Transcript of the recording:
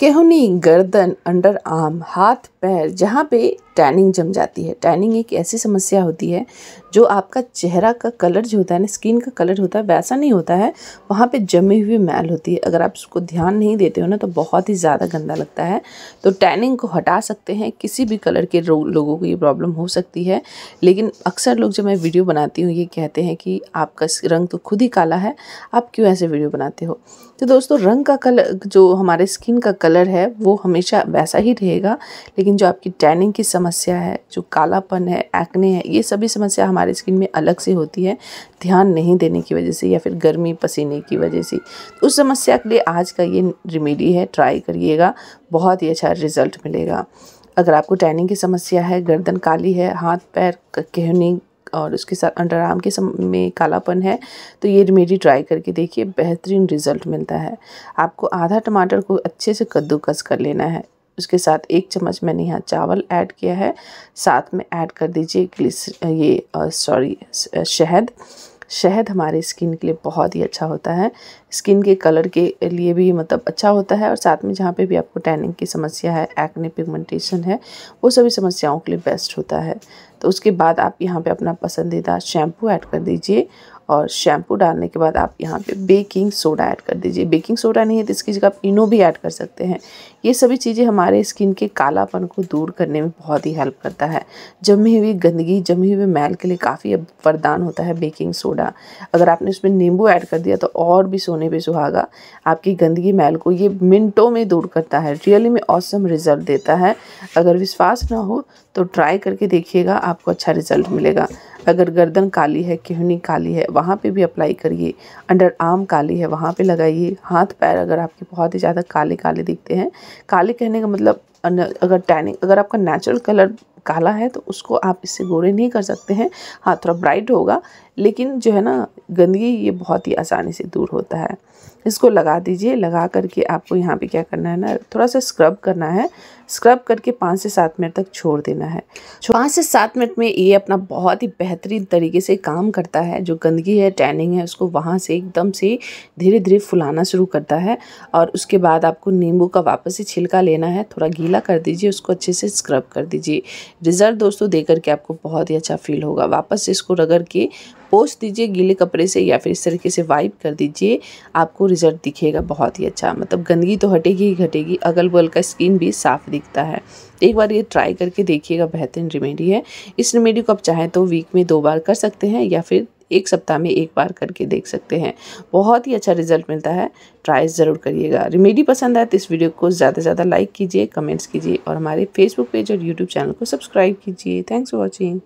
केहुनी गर्दन under arm हाथ पैर जहाँ पे टैनिंग जम जाती है टैनिंग एक ऐसी समस्या होती है जो आपका चेहरा का कलर जो होता है ना स्किन का कलर होता है वैसा नहीं होता है वहाँ पे जमी हुई मैल होती है अगर आप उसको ध्यान नहीं देते हो ना तो बहुत ही ज़्यादा गंदा लगता है तो टैनिंग को हटा सकते हैं किसी भी कलर के लोगों को ये प्रॉब्लम हो सकती है लेकिन अक्सर लोग जब मैं वीडियो बनाती हूँ ये कहते हैं कि आपका रंग तो खुद ही काला है आप क्यों ऐसे वीडियो बनाते हो तो दोस्तों रंग का कलर जो हमारे स्किन का कलर है वो हमेशा वैसा ही रहेगा लेकिन जो आपकी टैनिंग की समस्या समस्या है जो कालापन है एक्ने है ये सभी समस्या हमारे स्किन में अलग से होती है ध्यान नहीं देने की वजह से या फिर गर्मी पसीने की वजह से तो उस समस्या के लिए आज का ये रेमेडी है ट्राई करिएगा बहुत ही अच्छा रिजल्ट मिलेगा अगर आपको टैनिंग की समस्या है गर्दन काली है हाथ पैर कहनी और उसके साथ अंडर आर्म के में कालापन है तो ये रेमेडी ट्राई करके देखिए बेहतरीन रिजल्ट मिलता है आपको आधा टमाटर को अच्छे से कद्दूकस कर लेना है उसके साथ एक चम्मच मैंने यहाँ चावल ऐड किया है साथ में ऐड कर दीजिए ग्लिस ये सॉरी शहद शहद हमारे स्किन के लिए बहुत ही अच्छा होता है स्किन के कलर के लिए भी मतलब अच्छा होता है और साथ में जहाँ पे भी आपको टैनिंग की समस्या है एक्ने पिगमेंटेशन है वो सभी समस्याओं के लिए बेस्ट होता है तो उसके बाद आप यहाँ पे अपना पसंदीदा शैम्पू ऐड कर दीजिए और शैम्पू डालने के बाद आप यहाँ पे बेकिंग सोडा ऐड कर दीजिए बेकिंग सोडा नहीं है तो इसकी जगह आप इनो भी ऐड कर सकते हैं ये सभी चीज़ें हमारे स्किन के कालापन को दूर करने में बहुत ही हेल्प करता है जमी हुई गंदगी जमी हुई मैल के लिए काफ़ी वरदान होता है बेकिंग सोडा अगर आपने उसमें नींबू ऐड कर दिया तो और भी सोने पर सुहागा आपकी गंदगी मैल को ये मिनटों में दूर करता है रियली में औसम रिजल्ट देता है अगर विश्वास ना हो तो ट्राई करके देखिएगा आपको अच्छा रिजल्ट मिलेगा अगर गर्दन काली है किहनी काली है वहाँ पे भी अप्लाई करिए अंडर आर्म काली है वहाँ पे लगाइए हाथ पैर अगर आपके बहुत ही ज़्यादा काले काले दिखते हैं काले कहने का मतलब अगर टैनिंग अगर आपका नेचुरल कलर काला है तो उसको आप इससे गोरे नहीं कर सकते हैं हाँ थोड़ा ब्राइट होगा लेकिन जो है ना गंदगी ये बहुत ही आसानी से दूर होता है इसको लगा दीजिए लगा करके आपको यहाँ पे क्या करना है ना थोड़ा सा स्क्रब करना है स्क्रब करके पाँच से सात मिनट तक छोड़ देना है पाँच से सात मिनट में ये अपना बहुत ही बेहतरीन तरीके से काम करता है जो गंदगी है टैनिंग है उसको वहाँ से एकदम से धीरे धीरे फुलाना शुरू करता है और उसके बाद आपको नींबू का वापस से छिलका लेना है थोड़ा गीला कर दीजिए उसको अच्छे से स्क्रब कर दीजिए रिजल्ट दोस्तों दे करके आपको बहुत ही अच्छा फील होगा वापस से इसको रगड़ के पोछ दीजिए गीले कपड़े से या फिर इस तरीके से वाइप कर दीजिए आपको रिजल्ट दिखेगा बहुत ही अच्छा मतलब गंदगी तो हटेगी ही घटेगी अगल बगल का स्किन भी साफ दिखता है एक बार ये ट्राई करके देखिएगा बेहतरीन रेमेडी है इस रेमेडी को आप चाहें तो वीक में दो बार कर सकते हैं या फिर एक सप्ताह में एक बार करके देख सकते हैं बहुत ही अच्छा रिजल्ट मिलता है ट्राई ज़रूर करिएगा रेमेडी पसंद आए तो इस वीडियो को ज़्यादा से ज़्यादा लाइक कीजिए कमेंट्स कीजिए और हमारे फेसबुक पेज और यूट्यूब चैनल को सब्सक्राइब कीजिए थैंक्स फॉर वॉचिंग